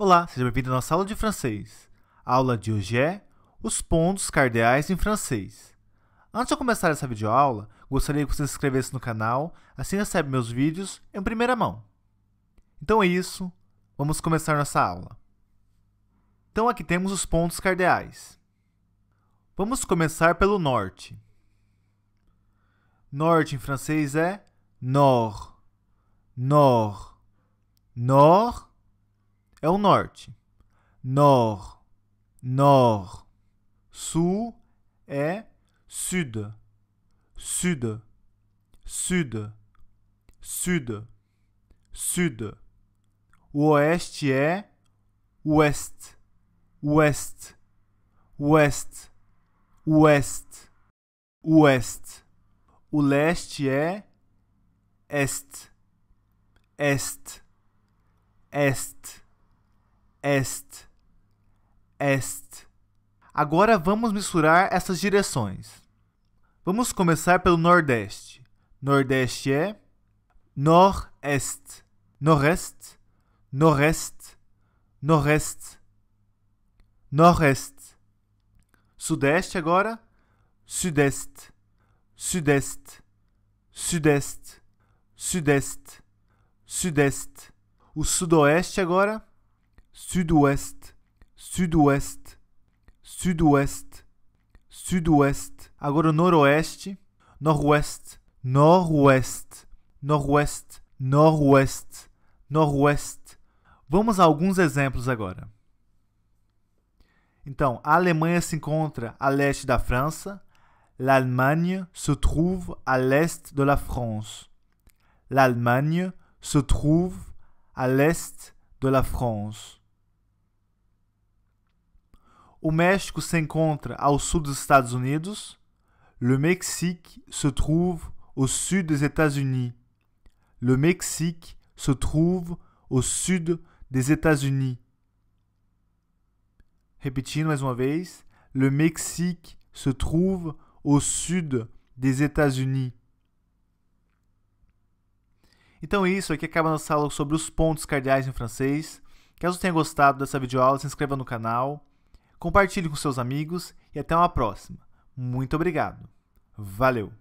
Olá, seja bem-vindo à nossa aula de francês. A aula de hoje é os pontos cardeais em francês. Antes de eu começar essa videoaula, gostaria que você se inscrevesse no canal, assim recebe meus vídeos em primeira mão. Então é isso, vamos começar nossa aula. Então aqui temos os pontos cardeais. Vamos começar pelo norte. Norte em francês é nord, nord, nord é o norte. Nord, nord. Sul é sud, sud, sud, sud, sud. O oeste é Oeste, Oeste, Oeste, Oeste, Oeste. O leste é est, est, est. est est, est. Agora vamos misturar essas direções. Vamos começar pelo nordeste. Nordeste é nor-est, nor-est, nor-est, nor-est, est Sudeste agora, sudeste, sudeste, sudeste, sudeste, sudeste. O sudoeste agora, sud-ouest, sud-oeste, sud-oeste, sud-oeste. Agora noroeste, noroeste, noroeste, noroeste, noroeste, noroeste. Vamos a alguns exemplos agora. Então, a Alemanha se encontra a leste da França. L'Allemagne se trouve à l'est de la France. L'Allemagne se trouve à l'est de la France. O México se encontra ao sul dos Estados Unidos. Le Mexique se trouve au sud des États-Unis. Le Mexique se trouve au sud des États-Unis. Repetindo mais uma vez. Le Mexique se trouve au sud des États-Unis. Então é isso aqui acaba nossa aula sobre os pontos cardeais em francês. Caso tenha gostado dessa videoaula, se inscreva no canal compartilhe com seus amigos e até uma próxima. Muito obrigado. Valeu!